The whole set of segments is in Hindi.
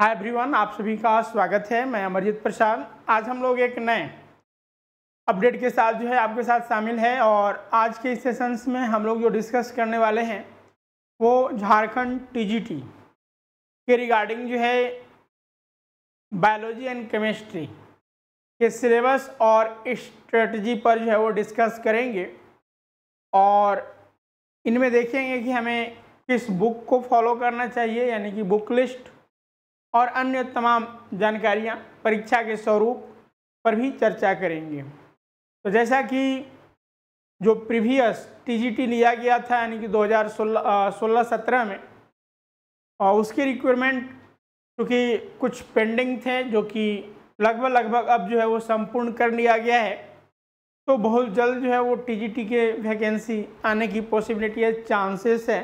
हाय एवरीवन आप सभी का स्वागत है मैं अमरजीत प्रसाद आज हम लोग एक नए अपडेट के साथ जो है आपके साथ शामिल है और आज के इस सेशंस में हम लोग जो डिस्कस करने वाले हैं वो झारखंड टीजीटी के रिगार्डिंग जो है बायोलॉजी एंड केमिस्ट्री के सिलेबस और स्ट्रेटजी पर जो है वो डिस्कस करेंगे और इनमें देखेंगे कि हमें किस बुक को फॉलो करना चाहिए यानी कि बुक लिस्ट और अन्य तमाम जानकारियाँ परीक्षा के स्वरूप पर भी चर्चा करेंगे तो जैसा कि जो प्रीवियस टीजीटी लिया गया था यानी कि 2016-17 में और उसकी रिक्वायरमेंट क्योंकि कुछ पेंडिंग थे जो कि लगभग लगभग अब जो है वो संपूर्ण कर लिया गया है तो बहुत जल्द जो है वो टीजीटी के वैकेंसी आने की पॉसिबिलिटी है चांसेस है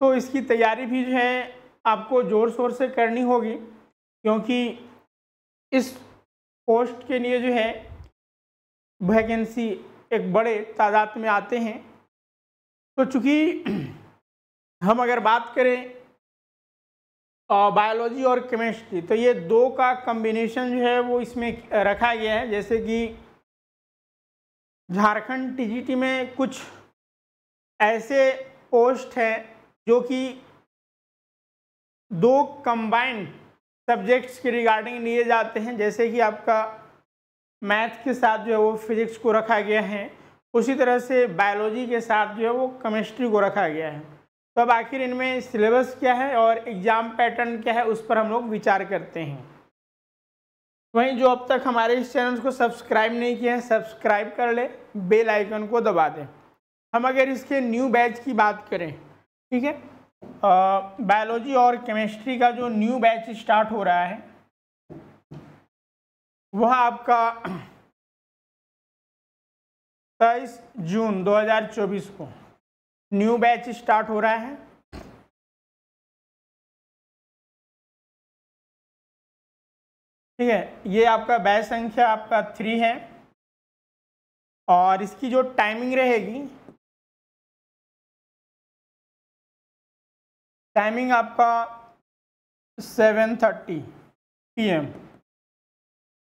तो इसकी तैयारी भी जो है आपको ज़ोर शोर से करनी होगी क्योंकि इस पोस्ट के लिए जो है वैकेंसी एक बड़े तादाद में आते हैं तो चूँकि हम अगर बात करें बायोलॉजी और केमिस्ट्री तो ये दो का कम्बिनेशन जो है वो इसमें रखा गया है जैसे कि झारखंड टीजीटी में कुछ ऐसे पोस्ट हैं जो कि दो कंबाइंड सब्जेक्ट्स के रिगार्डिंग लिए जाते हैं जैसे कि आपका मैथ के साथ जो है वो फिजिक्स को रखा गया है उसी तरह से बायोलॉजी के साथ जो है वो केमिस्ट्री को रखा गया है तो अब आखिर इनमें सिलेबस क्या है और एग्ज़ाम पैटर्न क्या है उस पर हम लोग विचार करते हैं वहीं जो अब तक हमारे इस चैनल को सब्सक्राइब नहीं किया है सब्सक्राइब कर लें बेल आइकन को दबा दें हम अगर इसके न्यू बैच की बात करें ठीक है बायोलॉजी और केमिस्ट्री का जो न्यू बैच स्टार्ट हो रहा है वह आपका तेईस जून 2024 को न्यू बैच स्टार्ट हो रहा है ठीक है ये आपका बैच संख्या आपका थ्री है और इसकी जो टाइमिंग रहेगी टाइमिंग आपका सेवन थर्टी पी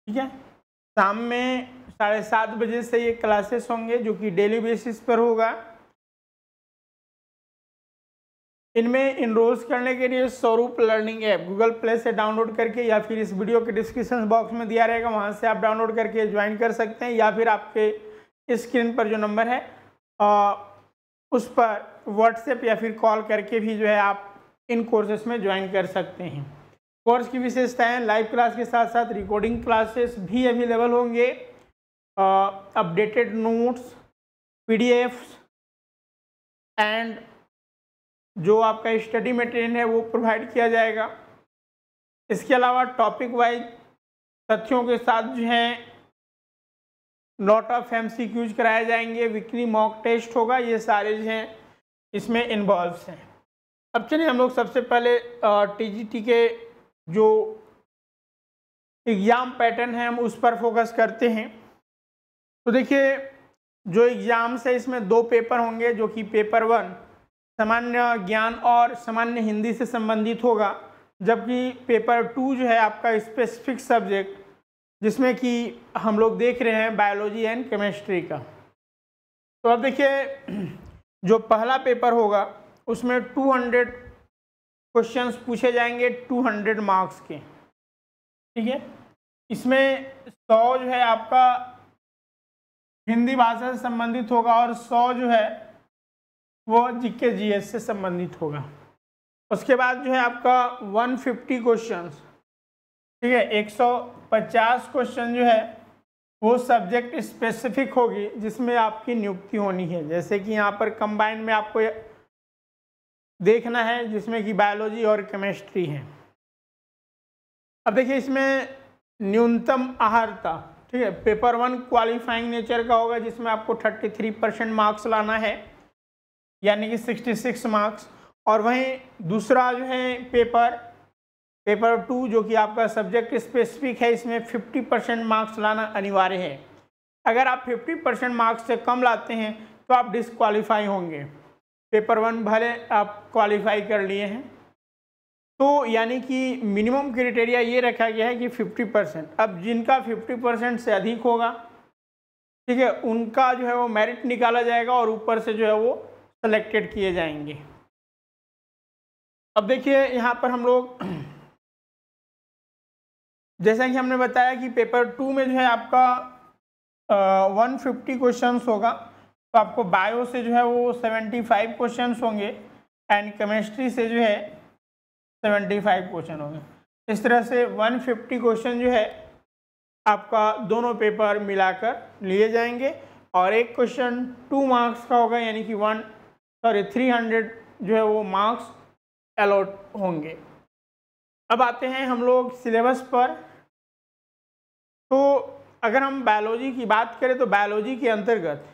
ठीक है शाम में साढ़े सात बजे से ये क्लासेस होंगे जो कि डेली बेसिस पर होगा इनमें इनरोल्स करने के लिए Swaroop learning app Google Play से डाउनलोड करके या फिर इस वीडियो के डिस्क्रिप्शन बॉक्स में दिया रहेगा वहाँ से आप डाउनलोड करके ज्वाइन कर सकते हैं या फिर आपके स्क्रीन पर जो नंबर है आ, उस पर व्हाट्सएप या फिर कॉल करके भी जो है आप इन कोर्सेस में ज्वाइन कर सकते हैं कोर्स की विशेषताएं लाइव क्लास के साथ साथ रिकॉर्डिंग क्लासेस भी अवेलेबल होंगे अपडेटेड नोट्स पी एंड जो आपका स्टडी मटेरियल है वो प्रोवाइड किया जाएगा इसके अलावा टॉपिक वाइज तथ्यों के साथ जो है lot of M C Qs कराए जाएंगे विक्री मॉक टेस्ट होगा ये सारे जो हैं इसमें इन्वॉल्व हैं अब चलिए हम लोग सबसे पहले टी के जो एग्ज़ाम पैटर्न है हम उस पर फोकस करते हैं तो देखिए जो एग्ज़ाम्स है इसमें दो पेपर होंगे जो कि पेपर वन सामान्य ज्ञान और सामान्य हिंदी से संबंधित होगा जबकि पेपर टू जो है आपका स्पेसिफिक सब्जेक्ट जिसमें कि हम लोग देख रहे हैं बायोलॉजी एंड केमिस्ट्री का तो अब देखिए जो पहला पेपर होगा उसमें 200 क्वेश्चंस पूछे जाएंगे 200 मार्क्स के ठीक है इसमें सौ जो है आपका हिंदी भाषा से संबंधित होगा और सौ जो है वो जीके जीएस से संबंधित होगा उसके बाद जो है आपका 150 क्वेश्चंस ठीक है 150 क्वेश्चन जो है वो सब्जेक्ट स्पेसिफिक होगी जिसमें आपकी नियुक्ति होनी है जैसे कि यहाँ पर कंबाइन में आपको देखना है जिसमें कि बायोलॉजी और केमिस्ट्री है अब देखिए इसमें न्यूनतम आहारता ठीक है पेपर वन क्वालिफाइंग नेचर का होगा जिसमें आपको 33 परसेंट मार्क्स लाना है यानी कि 66 मार्क्स और वहीं दूसरा जो है पेपर पेपर टू जो कि आपका सब्जेक्ट स्पेसिफिक है इसमें 50 परसेंट मार्क्स लाना अनिवार्य है अगर आप 50 परसेंट मार्क्स से कम लाते हैं तो आप डिसक्वालीफाई होंगे पेपर वन भले आप क्वालिफाई कर लिए हैं तो यानी कि मिनिमम क्रिटेरिया ये रखा गया है कि 50 परसेंट अब जिनका 50 परसेंट से अधिक होगा ठीक है उनका जो है वो मेरिट निकाला जाएगा और ऊपर से जो है वो सेलेक्टेड किए जाएंगे अब देखिए यहाँ पर हम लोग जैसा कि हमने बताया कि पेपर टू में जो है आपका वन फिफ्टी क्वेश्चन होगा तो आपको बायो से जो है वो सेवेंटी फाइव क्वेश्चन होंगे एंड केमिस्ट्री से जो है सेवेंटी फाइव क्वेश्चन होंगे इस तरह से वन फिफ्टी क्वेश्चन जो है आपका दोनों पेपर मिलाकर लिए जाएंगे और एक क्वेश्चन टू मार्क्स का होगा यानी कि वन सॉरी थ्री हंड्रेड जो है वो मार्क्स अलॉट होंगे अब आते हैं हम लोग सिलेबस पर तो अगर हम बायोलॉजी की बात करें तो बायोलॉजी के अंतर्गत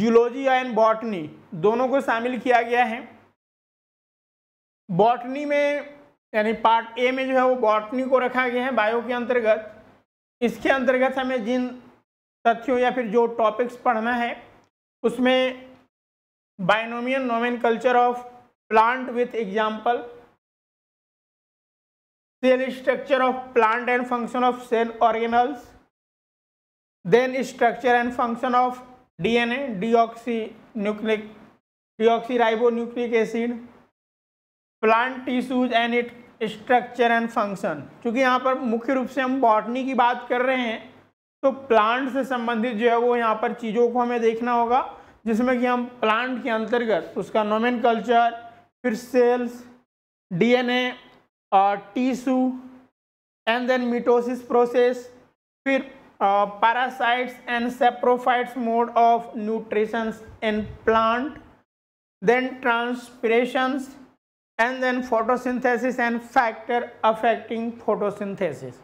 जूलॉजी एंड बॉटनी दोनों को शामिल किया गया है बॉटनी में यानी पार्ट ए में जो है वो बॉटनी को रखा गया है बायो के अंतर्गत इसके अंतर्गत हमें जिन तथ्यों या फिर जो टॉपिक्स पढ़ना है उसमें binomial nomenclature of plant with example cell structure of plant and function of cell organelles then structure and function of D N DNA deoxy nucleic deoxyribo nucleic acid plant tissues and it structure and function क्योंकि यहाँ पर मुख्य रूप से हम बॉटनी की बात कर रहे हैं तो प्लांट से संबंधित जो है वो यहाँ पर चीज़ों को हमें देखना होगा जिसमें कि हम प्लांट के अंतर्गत उसका नोमिन कल्चर फिर cells D N A tissue and then mitosis process फिर parasites and saprophytes mode of nutritions in plant then transpirations and then photosynthesis and factor affecting photosynthesis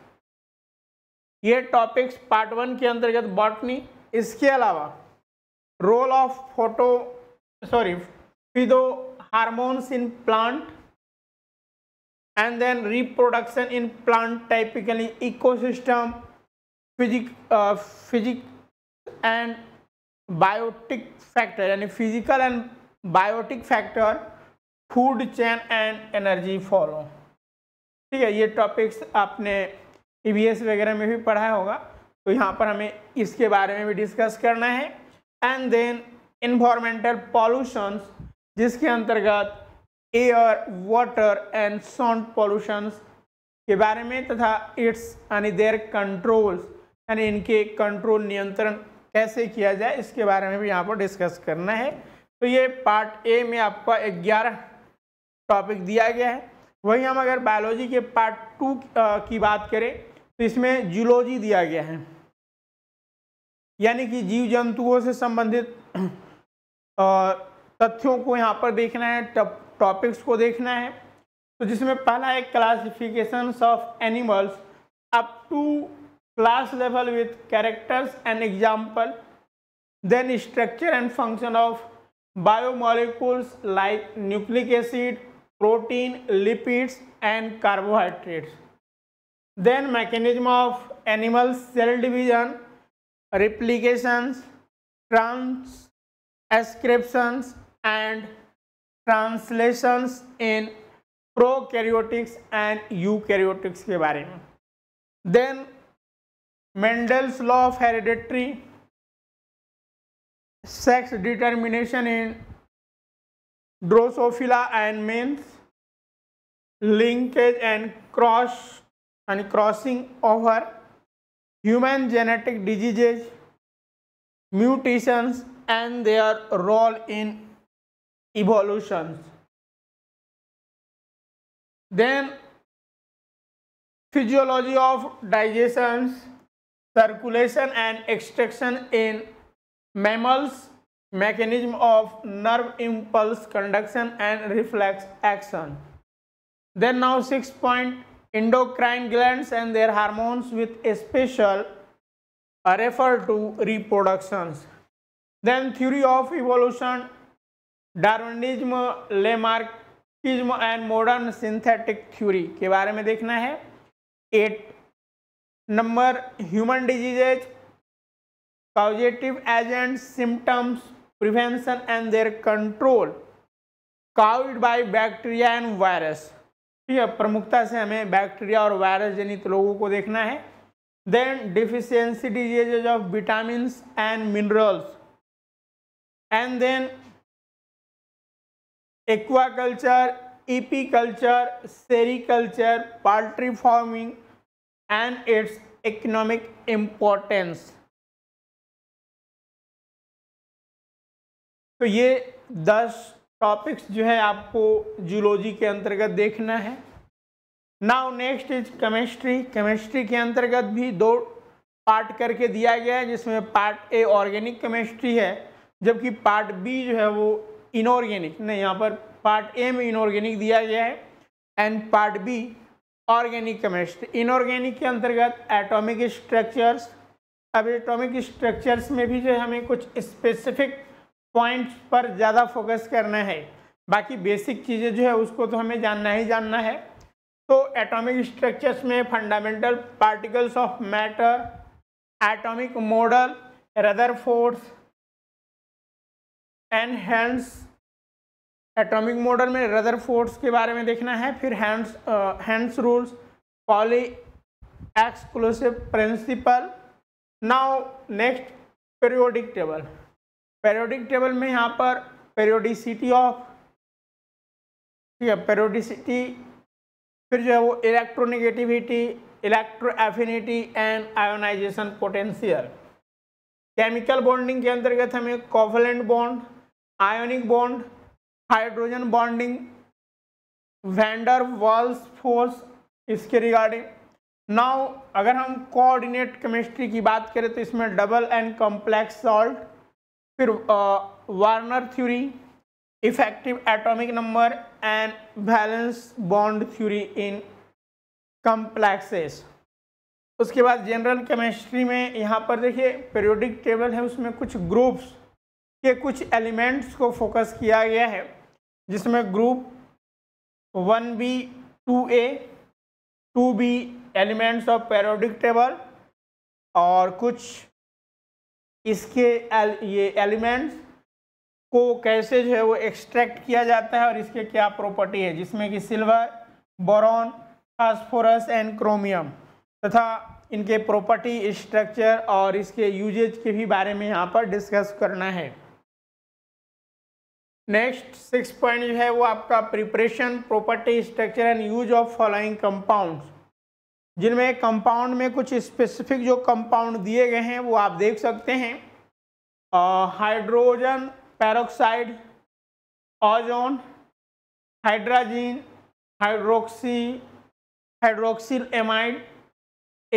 ये टॉपिक्स पार्ट वन के अंतर्गत बॉटनी इसके अलावा role of photo sorry phyto hormones in plant and then reproduction in plant typically ecosystem physic uh, physic and biotic factor यानी physical and biotic factor food chain and energy follow ठीक है ये टॉपिक्स आपने ई वगैरह में भी पढ़ा होगा तो यहाँ पर हमें इसके बारे में भी डिस्कस करना है एंड देन इन्वामेंटल पॉल्यूशंस जिसके अंतर्गत air water and sound pollutions के बारे में तथा इट्स यानी देयर कंट्रोल्स यानी इनके कंट्रोल नियंत्रण कैसे किया जाए इसके बारे में भी यहाँ पर डिस्कस करना है तो ये पार्ट ए में आपका ग्यारह टॉपिक दिया गया है वहीं हम अगर बायोलॉजी के पार्ट टू की बात करें तो इसमें जूलॉजी दिया गया है यानी कि जीव जंतुओं से संबंधित तथ्यों को यहाँ पर देखना है टप टॉपिक्स को देखना है तो जिसमें पहला है classification of animals up to class level with characters and example then structure and function of biomolecules like nucleic acid protein lipids and carbohydrates then mechanism of animal cell division transcriptions and translations in prokaryotics and eukaryotics के बारे में then Mendel's law of hereditary sex determination in drosophila and men's linkage and cross यानी crossing over human genetic diseases mutations and their role in evolutions. Then physiology of digestions, circulation and extraction in mammals, mechanism of nerve impulse conduction and reflex action. Then now six point endocrine glands and their hormones with a special refer to reproductions. Then theory of evolution Darwinism Lamarckism and modern synthetic theory के बारे में देखना है at number human diseases causative agent symptoms prevention and their control caused by bacteria and virus ठीक है प्रमुखता से हमें बैक्टीरिया और वायरस जनित रोगों को देखना है then deficiency diseases of vitamin and minerals and then apiculture sericulture poultry farming and its economic importance तो ये दस टॉपिक्स जो है आपको जूलॉजी के अंतर्गत देखना है now next is chemistry chemistry के अंतर्गत भी दो पार्ट करके दिया गया है जिसमें पार्ट ए ऑर्गेनिक केमिस्ट्री है जबकि पार्ट बी जो है वो इनऑर्गेनिक नहीं यहाँ पर पार्ट ए में इनऑर्गेनिक दिया गया है and part B organic chemistry inorganic के अंतर्गत एटॉमिक स्ट्रक्चर्स अब एटॉमिक स्ट्रक्चर्स में भी जो हमें कुछ स्पेसिफिक पॉइंट्स पर ज़्यादा फोकस करना है बाकी बेसिक चीज़ें जो है उसको तो हमें जानना ही जानना है तो एटॉमिक स्ट्रक्चर्स में fundamental particles of matter atomic model Rutherford and Hund's atomic model में रदर फोर्स के बारे में देखना है फिर Hund's Hund's rules Pauli exclusive principle now next periodic table periodic table में यहाँ पर पेरियोडिसिटी ऑफ ठीक है पेरियोडिसिटी फिर जो है वो electronegativity electro affinity and ionization potential chemical bonding के अंतर्गत हमें covalent bond ionic bond hydrogen bonding van der Waals force इसके रिगार्डिंग नाउ अगर हम कोऑर्डिनेट केमिस्ट्री की बात करें तो इसमें डबल एंड कॉम्प्लेक्स सॉल्ट फिर Werner theory effective atomic number and valence bond theory in complexes उसके बाद जनरल केमिस्ट्री में यहाँ पर देखिए पीरियोडिक टेबल है उसमें कुछ ग्रुप्स के कुछ एलिमेंट्स को फोकस किया गया है जिसमें group one B two A two B elements of periodic table और कुछ इसके एल, ये एलिमेंट्स को कैसे जो है वो एक्सट्रैक्ट किया जाता है और इसके क्या प्रॉपर्टी है जिसमें कि silver boron phosphorus and chromium तथा इनके प्रॉपर्टी स्ट्रक्चर और इसके यूजेज के भी बारे में यहाँ पर डिस्कस करना है नेक्स्ट सिक्स पॉइंट जो है वो आपका preparation property structure and use of following compounds जिनमें कंपाउंड में कुछ स्पेसिफिक जो कंपाउंड दिए गए हैं वो आप देख सकते हैं hydrogen peroxide ozone hydrazine hydroxy hydroxyl amide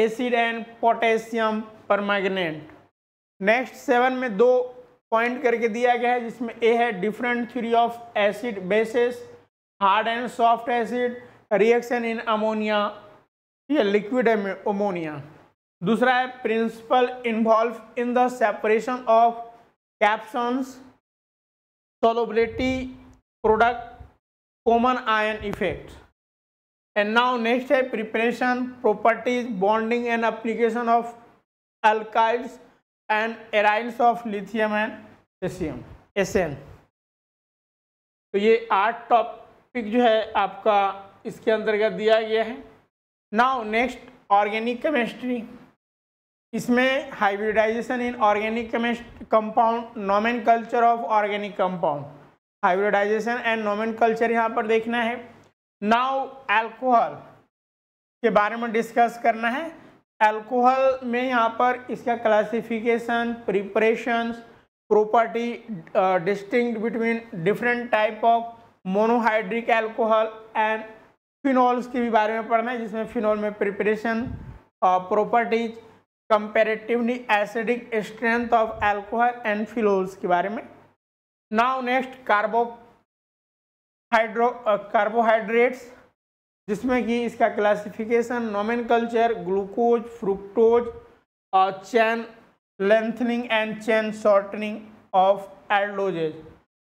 acid and potassium permanganate next seven में दो पॉइंट करके दिया गया है जिसमें ए है different theory of acid basis hard and soft acid reaction in ammonia ठीक है लिक्विड अमोनिया दूसरा है principle involve in the separation of cations solubility product common ion effect and now next है preparation properties bonding and application of alkyls and aryls of lithium and एशियम एस तो ये आठ टॉपिक जो है आपका इसके अंतर्गत दिया गया है नाउ नेक्स्ट ऑर्गेनिक केमिस्ट्री इसमें hybridization in organic chemist compound nomenclature of organic compound hybridization and nomenclature यहाँ पर देखना है नाउ एल्कोहल के बारे में डिस्कस करना है अल्कोहल में यहाँ पर इसका classification preparation property distinguish between different type of monohydric alcohol and phenols के भी बारे में पढ़ना है जिसमें फिनॉल में preparation properties comparatively acidic strength of alcohol and phenols के बारे में now next carbo hydro carbohydrates जिसमें कि इसका क्लासिफिकेशन कल्चर ग्लूकोज फ्रुक्टोज और chain lengthening and chain shortening of aldoses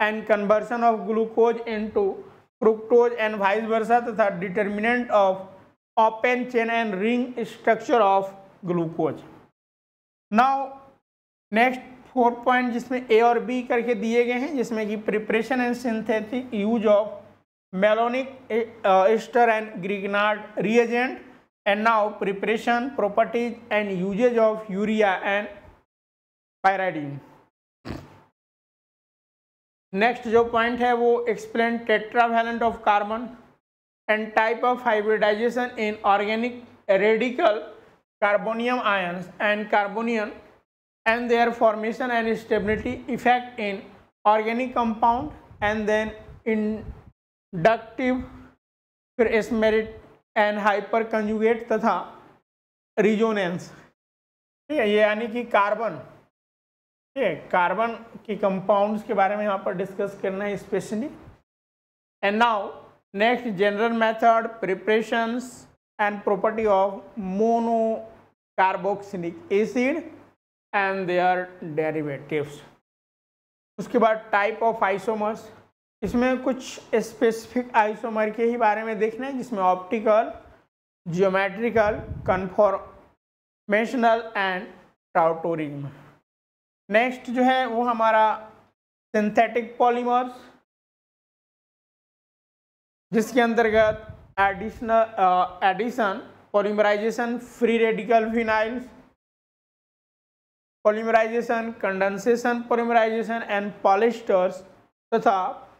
and conversion of glucose into fructose and vice versa तथा determinant of open chain and ring structure of glucose now next four point जिसमें ए और बी करके दिए गए हैं जिसमें कि preparation and synthetic use of malonic eh, uh, ester and grignard reagent and now preparation properties and usage of urea and pyridine Next, जो point है वो explain tetravalent of carbon and type of hybridization in organic radical, carbonium ions, and carbanion and their formation and stability effect in organic compound and then in डक्टिव एसमेरिट एंड हाइपर कंजुगेट तथा रिजोनेंस ठीक है ये यानी कि कार्बन ठीक है कार्बन की कंपाउंड्स के बारे में यहाँ पर डिस्कस करना है specially and now next general method preparations and property of monocarboxylic acid and their derivatives उसके बाद टाइप ऑफ आइसोमर्स इसमें कुछ स्पेसिफिक आइसोमर के ही बारे में देखना है जिसमें optical geometrical conformational and tautomerism next जो है वो हमारा सिंथेटिक पॉलीमर्स जिसके अंतर्गत additional addition polymerization free radical phenyls polymerization condensation polymerization and polyesters तथा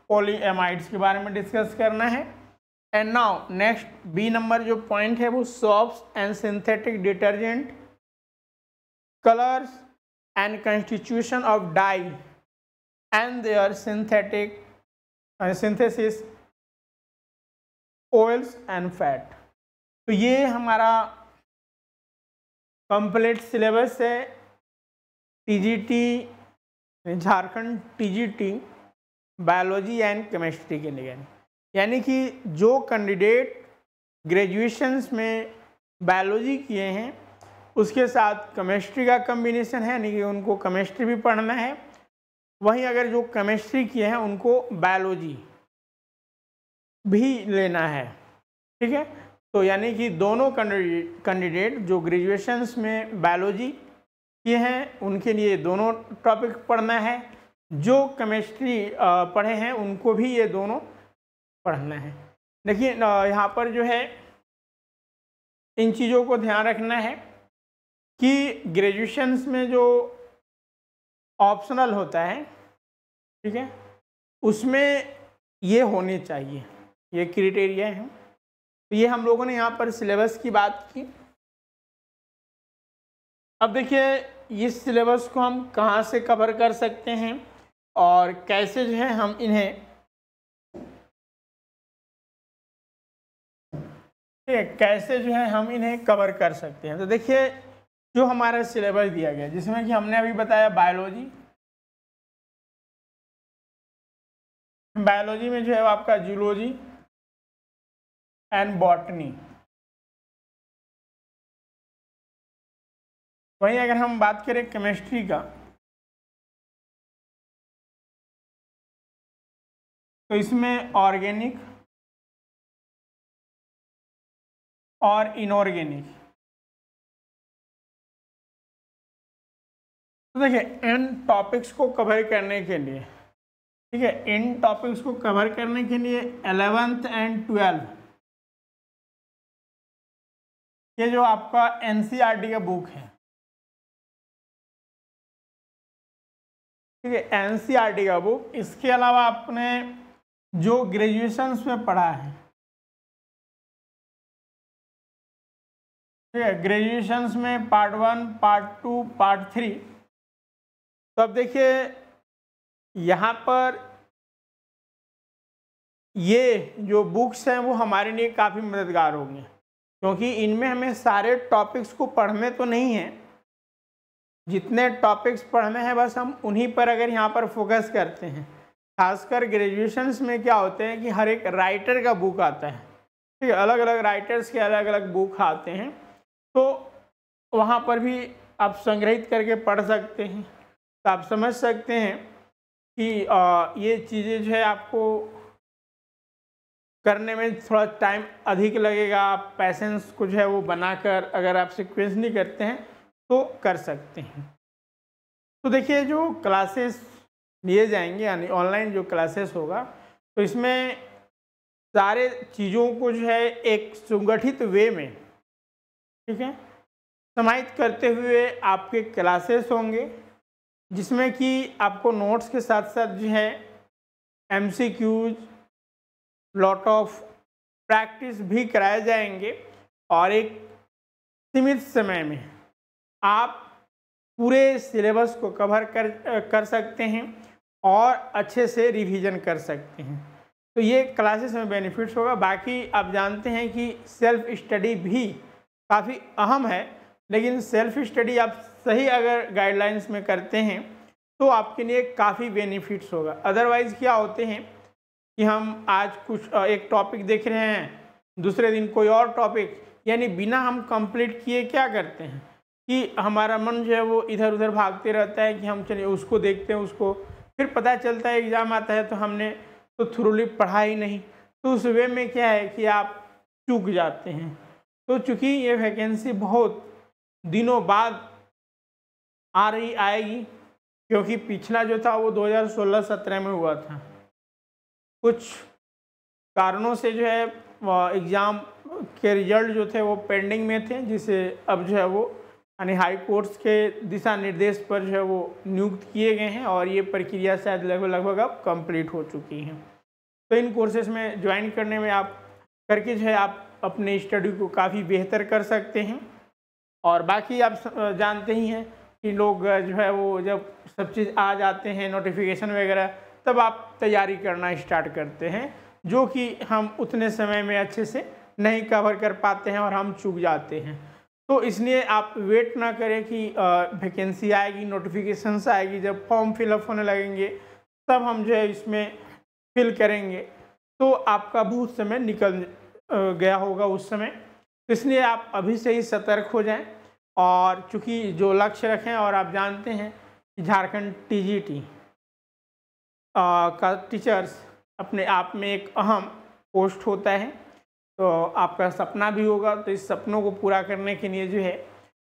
पोलीएमाइड्स के बारे में डिस्कस करना है and now next B number जो पॉइंट है वो soaps and synthetic detergent colours and constitution of dye and their synthetic synthesis oils and fat तो ये हमारा कंप्लीट सिलेबस है TGT Jharkhand TGT biology and chemistry के लिए यानी कि जो कैंडिडेट ग्रेजुएशंस में बायोलॉजी किए हैं उसके साथ केमिस्ट्री का कम्बिनेशन है यानी कि उनको केमिस्ट्री भी पढ़ना है वहीं अगर जो केमिस्ट्री किए हैं उनको बायोलॉजी भी लेना है ठीक है तो यानी कि दोनों कैंडिडेट जो ग्रेजुएशंस में बायोलॉजी किए हैं उनके लिए दोनों टॉपिक पढ़ना है जो केमिस्ट्री पढ़े हैं उनको भी ये दोनों पढ़ना है देखिए यहाँ पर जो है इन चीज़ों को ध्यान रखना है कि ग्रेजुएशंस में जो ऑप्शनल होता है ठीक है उसमें ये होने चाहिए ये क्रिटेरिया है तो ये हम लोगों ने यहाँ पर सिलेबस की बात की अब देखिए इस सिलेबस को हम कहाँ से कवर कर सकते हैं और कैसे जो है हम इन्हें ठीक है कैसे जो है हम इन्हें कवर कर सकते हैं तो देखिए जो हमारा सिलेबस दिया गया जिसमें कि हमने अभी बताया बायोलॉजी बायोलॉजी में जो है आपका जूलॉजी एंड बॉटनी वहीं अगर हम बात करें केमिस्ट्री का तो इसमें ऑर्गेनिक और इनऑर्गेनिक तो देखिए इन टॉपिक्स को कवर करने के लिए ठीक है इन टॉपिक्स को कवर करने के लिए एलेवेंथ एंड ट्वेल्थ ये जो आपका एनसीईआरटी का बुक है ठीक है एनसीईआरटी e का बुक इसके अलावा आपने जो ग्रेजुएशंस में पढ़ा है ठीक है ग्रेजुएशंस में part one part two part three तो अब देखिए यहाँ पर ये जो बुक्स हैं वो हमारे लिए काफ़ी मददगार होंगे क्योंकि इनमें हमें सारे टॉपिक्स को पढ़ने तो नहीं हैं जितने टॉपिक्स पढ़ने हैं बस हम उन्हीं पर अगर यहाँ पर फोकस करते हैं खासकर ग्रेजुएशंस में क्या होते हैं कि हर एक राइटर का बुक आता है ठीक है अलग अलग राइटर्स के अलग अलग बुक आते हैं तो वहाँ पर भी आप संग्रहित करके पढ़ सकते हैं तो आप समझ सकते हैं कि आ, ये चीज़ें जो है आपको करने में थोड़ा टाइम अधिक लगेगा आप पैसेंस को जो है वो बनाकर अगर आप सिक्वेंस नहीं करते हैं तो कर सकते हैं तो देखिए जो क्लासेस लिए जाएंगे यानी ऑनलाइन जो क्लासेस होगा तो इसमें सारे चीज़ों को जो है एक संगठित वे में ठीक है समाहित करते हुए आपके क्लासेस होंगे जिसमें कि आपको नोट्स के साथ साथ जो है M C Qs lot of practice भी कराए जाएंगे और एक सीमित समय में आप पूरे सिलेबस को कवर कर कर सकते हैं और अच्छे से रिवीजन कर सकते हैं तो ये क्लासेस में बेनिफिट्स होगा बाकी आप जानते हैं कि सेल्फ स्टडी भी काफ़ी अहम है लेकिन सेल्फ स्टडी आप सही अगर गाइडलाइंस में करते हैं तो आपके लिए काफ़ी बेनिफिट्स होगा अदरवाइज़ क्या होते हैं कि हम आज कुछ एक टॉपिक देख रहे हैं दूसरे दिन कोई और टॉपिक यानी बिना हम कंप्लीट किए क्या करते हैं कि हमारा मन जो है वो इधर उधर भागते रहता है कि हम चलिए उसको देखते हैं उसको फिर पता चलता है एग्ज़ाम आता है तो हमने तो थ्रूली पढ़ा ही नहीं तो उस वे में क्या है कि आप चूक जाते हैं तो चूँकि ये वैकेंसी बहुत दिनों बाद आ रही आएगी क्योंकि पिछला जो था वो 2016-17 में हुआ था कुछ कारणों से जो है एग्ज़ाम के रिजल्ट जो थे वो पेंडिंग में थे जिसे अब जो है वो यानी हाई कोर्ट्स के दिशा निर्देश पर जो है वो नियुक्त किए गए हैं और ये प्रक्रिया शायद लगभग लगभग अब कंप्लीट हो चुकी है तो इन कोर्सेज में ज्वाइन करने में आप करके जो है आप अपने स्टडी को काफ़ी बेहतर कर सकते हैं और बाकी आप जानते ही हैं कि लोग जो है वो जब सब चीज़ आ जाते हैं नोटिफिकेशन वगैरह तब आप तैयारी करना स्टार्ट करते हैं जो कि हम उतने समय में अच्छे से नहीं कवर कर पाते हैं और हम चूक जाते हैं तो इसलिए आप वेट ना करें कि वैकेंसी आएगी नोटिफिकेशंस आएगी जब फॉर्म फिलअप होने लगेंगे तब हम जो है इसमें फिल करेंगे तो आपका बहुत समय निकल गया होगा उस समय तो इसलिए आप अभी से ही सतर्क हो जाएं और चूंकि जो लक्ष्य रखें और आप जानते हैं कि झारखंड टीजीटी का टीचर्स अपने आप में एक अहम पोस्ट होता है तो आपका सपना भी होगा तो इस सपनों को पूरा करने के लिए जो है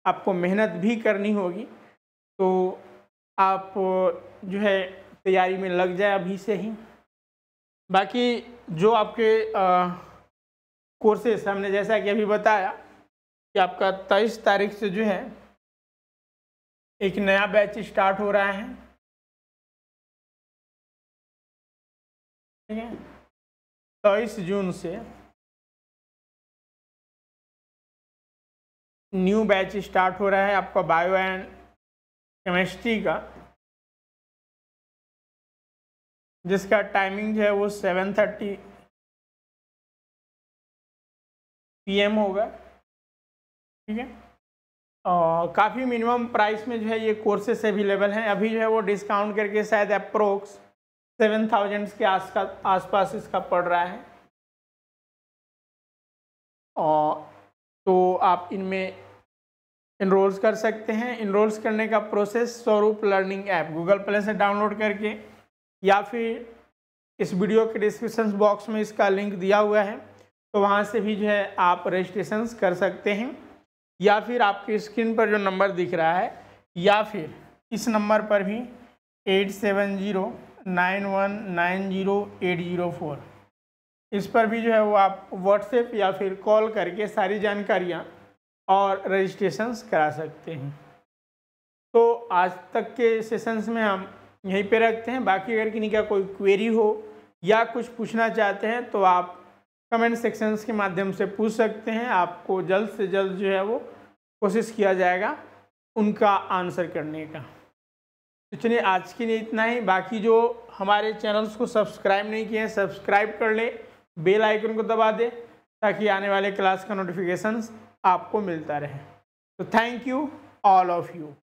आपको मेहनत भी करनी होगी तो आप जो है तैयारी में लग जाए अभी से ही बाकी जो आपके कोर्सेस हमने जैसा कि अभी बताया कि आपका तेईस तारीख से जो है एक नया बैच स्टार्ट हो रहा है ठीक है तेईस जून से न्यू बैच स्टार्ट हो रहा है आपका बायो एंड केमिस्ट्री का जिसका टाइमिंग जो है वो सेवन थर्टी पी होगा ठीक है और काफ़ी मिनिमम प्राइस में जो है ये कोर्सेस अवेलेबल हैं अभी जो है वो डिस्काउंट करके शायद अप्रोक्स सेवन थाउजेंड्स के आस का आसपास इसका पड़ रहा है और तो आप इनमें इनरोल्स कर सकते हैं इनरोल्स करने का process Swaroop learning app Google Play से डाउनलोड करके या फिर इस वीडियो के डिस्क्रिप्शन बॉक्स में इसका लिंक दिया हुआ है तो वहाँ से भी जो है आप रजिस्ट्रेशन कर सकते हैं या फिर आपकी स्क्रीन पर जो नंबर दिख रहा है या फिर इस नंबर पर भी eight seven zero nine one nine zero eight zero four इस पर भी जो है वो आप व्हाट्सएप या फिर कॉल करके सारी जानकारियाँ और रजिस्ट्रेशंस करा सकते हैं तो आज तक के सेशंस में हम यहीं पे रखते हैं बाकी अगर किन्हीं का कोई क्वेरी हो या कुछ पूछना चाहते हैं तो आप कमेंट सेक्शंस के माध्यम से पूछ सकते हैं आपको जल्द से जल्द जो है वो कोशिश किया जाएगा उनका आंसर करने का तो चलिए आज के लिए इतना ही बाकी जो हमारे चैनल्स को सब्सक्राइब नहीं किए हैं सब्सक्राइब कर ले बेल आइकन को दबा दे ताकि आने वाले क्लास का नोटिफिकेशंस आपको मिलता रहे तो thank you all of you